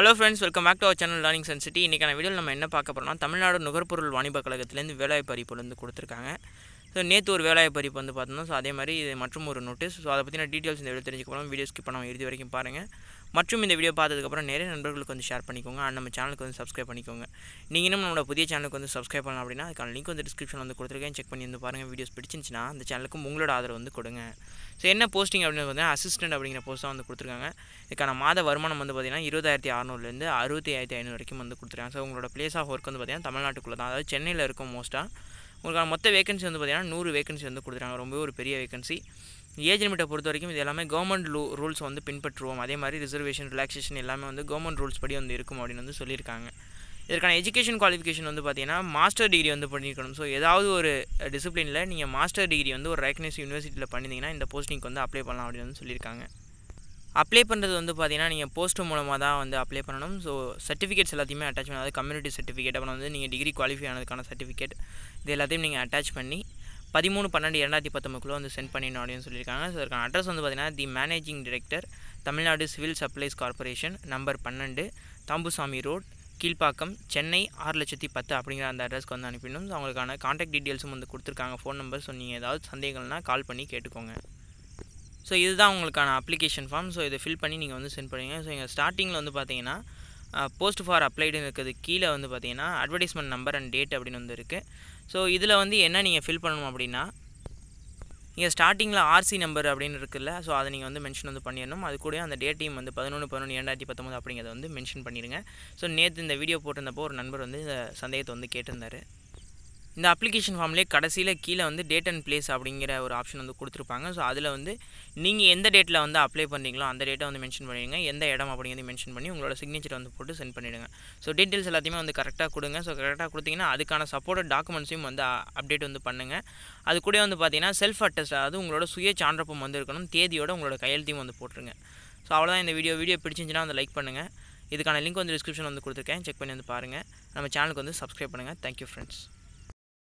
hello friends welcome back to our channel learning and city இன்றைக்கான வீடியோவில் நம்ம என்ன பார்க்க போகிறோம்னா தமிழ்நாடு நுகர்பொருள் வாணிப கழகத்திலேருந்து வேலைவாய்ப்பு அறிவிப்புலேருந்து கொடுத்துருக்காங்க ஸோ நேற்று ஒரு வேலையை பறிப்பு வந்து பார்த்தோம்னா ஸோ அதே மாதிரி இது மற்றும் ஒரு நோட்டீஸ் ஸோ அதை பற்றின டீட்டெயில்ஸ் இந்த வீடியோ தெரிஞ்சுக்க வீடியோ ஸ்கிப் பண்ணாமல் இறுதி வரைக்கும் பாருங்கள் மற்றும் இந்த வீடியோ பார்த்ததுக்கப்புறம் நிறைய நண்பர்களுக்கு வந்து ஷேர் பண்ணிக்கோங்க அண்ட் நம்ம சேனலுக்கு வந்து சப்ஸ்கிரைப் பண்ணிக்கோங்க நீங்கள் இன்னும் நம்மளோட புதிய சேனலுக்கு வந்து சப்ஸ்கிரைப் பண்ணலாம் அப்படின்னா அதுக்கான லிங்க் வந்து டிஸ்கிரிப்ஷனில் வந்து கொடுத்துருக்கேன் செக் பண்ணி வந்து பாருங்கள் வீடியோஸ் பிடிச்சிருந்துச்சுன்னா அந்த சேனலுக்கும் உங்களோட ஆதரவு வந்து கொடுங்க ஸோ என்ன போஸ்டிங் அப்படின்னு பார்த்தீங்கன்னா அசிஸ்டன்ட் அப்படிங்கிற போஸ்ட்டாக வந்து கொடுத்துருக்காங்க இதுக்கான மாத வருமானம் வந்து பார்த்திங்கன்னா இருபதாயிரத்தி அறநூறுலேருந்து அறுபத்தி ஆயிரத்தி ஐநூறு வரைக்கும் வந்து கொடுத்துருக்காங்க ஸோ உங்களோட பிளேஸ் ஆஃப் ஒர்க் வந்து பார்த்திங்கன்னா தமிழ்நாட்டுக்குள்ளே தான் அதாவது சென்னையில் இருக்கும் மோஸ்ட்டாக உங்களுக்கான மொத்த வேகன்சி வந்து பார்த்திங்கன்னா நூறு வேகன்சி வந்து கொடுத்துருக்காங்க ரொம்பவே ஒரு பெரிய வேகன்சி ஏஜ் லிமிட்டை பொறுத்த வரைக்கும் இது எல்லாமே கவர்மெண்ட் லூ ரூல்ஸ் வந்து பின்பற்றுவோம் அதே மாதிரி ரிசர்வேஷன் ரிலாக்ஸேஷன் எல்லாமே வந்து கவர்மெண்ட் ரூல்ஸ் படி வந்து இருக்கும் அப்படின்னு வந்து சொல்லியிருக்காங்க இதற்கான எஜுகேஷன் குவாலிஃபிகேஷன் வந்து பார்த்தீங்கன்னா மாஸ்டர் டிகிரி வந்து பண்ணியிருக்கணும் ஸோ ஏதாவது ஒரு டிசிப்ளினில் நீங்கள் மாஸ்டர் டிகிரி வந்து ஒரு ரெக்னைஸ் யூனிவர்சிட்டியில் பண்ணிங்கன்னா இந்த போஸ்டிங்க்கு வந்து அப்ளை பண்ணலாம் அப்படின்னு வந்து சொல்லியிருக்காங்க அப்ளை பண்ணுறது வந்து பார்த்தீங்கன்னா நீங்கள் போஸ்ட் மூலமாக தான் வந்து அப்ளை பண்ணணும் ஸோ சர்டிஃபிகேட்ஸ் எல்லாத்தையுமே அட்டாச் பண்ணி கம்யூனிட்டி சர்டிஃபிகேட் அப்புறம் வந்து நீங்கள் டிகிரி குவாலிஃபை ஆனதுக்கான சர்டிஃபிகேட் இது எல்லாத்தையும் நீங்கள் அட்டாச் பண்ணி பதிமூணு பன்னெண்டு இரண்டாயிரத்தி பத்தொம்பதுக்குள்ளே வந்து சென்ட் பண்ணிடணும் அப்படின்னு சொல்லியிருக்காங்க ஸோ அதுக்கான அட்ரஸ் வந்து பார்த்தீங்கன்னா the managing director Tamil Nadu civil supplies corporation number பன்னெண்டு தாம்புசாமி ரோட் கீழ்ப்பாக்கம் சென்னை ஆறு லட்சத்தி பத்து அப்படிங்கிற அந்த அட்ரஸ்க்கு வந்து அனுப்பிடணும் அவங்களுக்கான காண்டாக்ட் டீட்டெயில்ஸும் வந்து கொடுத்துருக்காங்க ஃபோன் நம்பர் ஸோ நீங்கள் ஏதாவது சந்தேகங்கள்னால் கால் பண்ணி கேட்டுக்கோங்க ஸோ இதுதான் உங்களுக்கான அப்ளிகேஷன் ஃபார்ம் ஸோ இதை ஃபில் பண்ணி நீங்கள் வந்து சென்ட் பண்ணுங்கள் ஸோ இங்கே ஸ்டார்டிங்கில் வந்து பார்த்தீங்கன்னா போஸ்ட் ஃபார் அப்ளைடுன்னு இருக்குது கீழே வந்து பார்த்தீங்கன்னா அட்வர்டைஸ்மெண்ட் நம்பர் அண்ட் டேட் அப்படின்னு வந்து இருக்குது ஸோ இதில் வந்து என்ன நீங்கள் ஃபில் பண்ணணும் அப்படின்னா நீங்கள் ஸ்டார்டிங்கில் ஆர்சி நம்பர் அப்படின்னு இருக்குல்ல ஸோ அதை நீங்கள் வந்து மென்ஷன் வந்து பண்ணிடணும் அது கூட அந்த டேட்டையும் வந்து பதினொன்று பதினொன்று இரண்டாயிரத்தி பத்தொம்பது அப்படிங்கிறத வந்து மென்ஷன் பண்ணிடுங்க ஸோ நேற்று இந்த வீடியோ போட்டிருந்தப்போ ஒரு நண்பர் வந்து இந்த சந்தேகத்தை வந்து கேட்டிருந்தார் இந்த அப்ளிகேஷன் ஃபார்ம்லேயே கடைசியில் கீழே வந்து டேட் அண்ட் பிளேஸ் அப்படிங்கிற ஒரு ஆப்ஷன் வந்து கொடுத்துருப்பாங்க ஸோ அதில் வந்து நீங்கள் எந்த டேட்டில் வந்து அப்ளை பண்ணுறீங்களோ அந்த டேட்டை வந்து மென்ஷன் பண்ணிடுங்க எந்த இடம் அப்படிங்கிறது மென்ஷன் பண்ணி உங்களோட சிக்னேச்சர் வந்து போட்டு சென்ட் பண்ணிவிடுங்க ஸோ டீட்டெயில்ஸ் எல்லாத்தையுமே வந்து கரெக்டாக கொடுங்க ஸோ கரெக்டாக கொடுத்தீங்கன்னா அதுக்கான சப்போர்ட் டாக்குமெண்ட்ஸையும் வந்து அப்டேட் uh, வந்து பண்ணுங்கள் அது கூட வந்து பார்த்தீங்கன்னா செல்ஃப் அட்டஸ்ட் அதாவது உங்களோட சுய சான்றப்பம் வந்து இருக்கணும் தேதியோட உங்களோட கையெழுத்தையும் வந்து போட்டுருங்க ஸோ அவ்வளோதான் இந்த வீடியோ வீடியோ பிடிச்சிருந்துச்சுன்னா வந்து லைக் பண்ணுங்கள் இதுக்கான லிங்க் வந்து டிஸ்கிரிப்ஷன் வந்து கொடுத்துருக்கேன் செக் பண்ணி வந்து பாருங்கள் நம்ம சேனலுக்கு வந்து சப்ஸ்கிரைப் பண்ணுங்கள் தேங்க்யூ ஃப்ரெண்ட்ஸ்